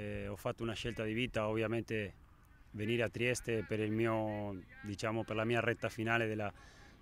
Eh, ho fatto una scelta di vita, ovviamente venire a Trieste per, mio, diciamo, per la mia retta finale della,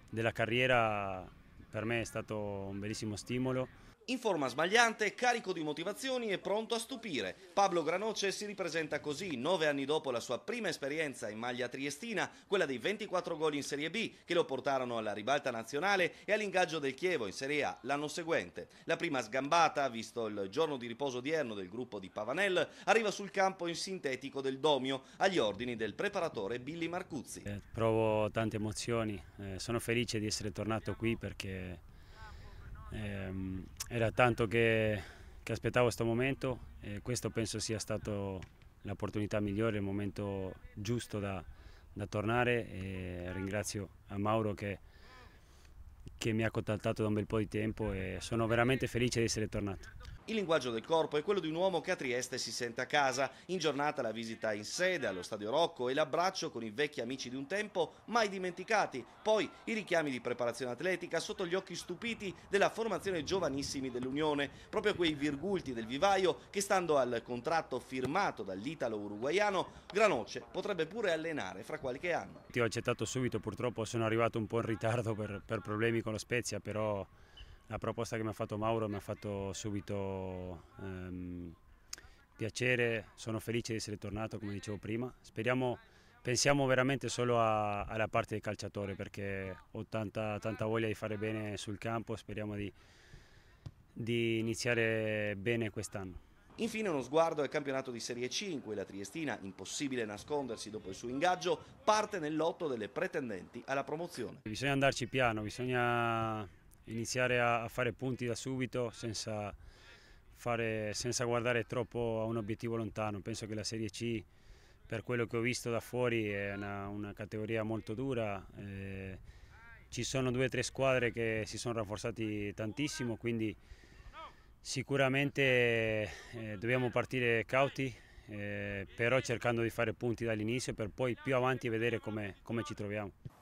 della carriera per me è stato un bellissimo stimolo. In forma smagliante, carico di motivazioni e pronto a stupire, Pablo Granoce si ripresenta così nove anni dopo la sua prima esperienza in maglia triestina, quella dei 24 gol in Serie B che lo portarono alla ribalta nazionale e all'ingaggio del Chievo in Serie A l'anno seguente. La prima sgambata, visto il giorno di riposo odierno del gruppo di Pavanel, arriva sul campo in sintetico del Domio agli ordini del preparatore Billy Marcuzzi. Eh, provo tante emozioni, eh, sono felice di essere tornato qui perché Ehm, era tanto che, che aspettavo questo momento e questo penso sia stato l'opportunità migliore, il momento giusto da, da tornare e ringrazio a Mauro che, che mi ha contattato da un bel po' di tempo e sono veramente felice di essere tornato. Il linguaggio del corpo è quello di un uomo che a Trieste si sente a casa. In giornata la visita in sede allo Stadio Rocco e l'abbraccio con i vecchi amici di un tempo mai dimenticati. Poi i richiami di preparazione atletica sotto gli occhi stupiti della formazione giovanissimi dell'Unione. Proprio quei virgulti del vivaio che stando al contratto firmato dall'italo-uruguaiano, Granoce potrebbe pure allenare fra qualche anno. Ti ho accettato subito, purtroppo sono arrivato un po' in ritardo per, per problemi con lo Spezia, però la proposta che mi ha fatto Mauro mi ha fatto subito ehm, piacere, sono felice di essere tornato come dicevo prima. Speriamo, pensiamo veramente solo a, alla parte del calciatore perché ho tanta, tanta, voglia di fare bene sul campo, speriamo di, di iniziare bene quest'anno. Infine uno sguardo al campionato di Serie 5, la Triestina, impossibile nascondersi dopo il suo ingaggio, parte nel lotto delle pretendenti alla promozione. Bisogna andarci piano, bisogna iniziare a, a fare punti da subito senza, fare, senza guardare troppo a un obiettivo lontano. Penso che la Serie C, per quello che ho visto da fuori, è una, una categoria molto dura. Eh, ci sono due o tre squadre che si sono rafforzate tantissimo, quindi sicuramente eh, dobbiamo partire cauti, eh, però cercando di fare punti dall'inizio per poi più avanti vedere come, come ci troviamo.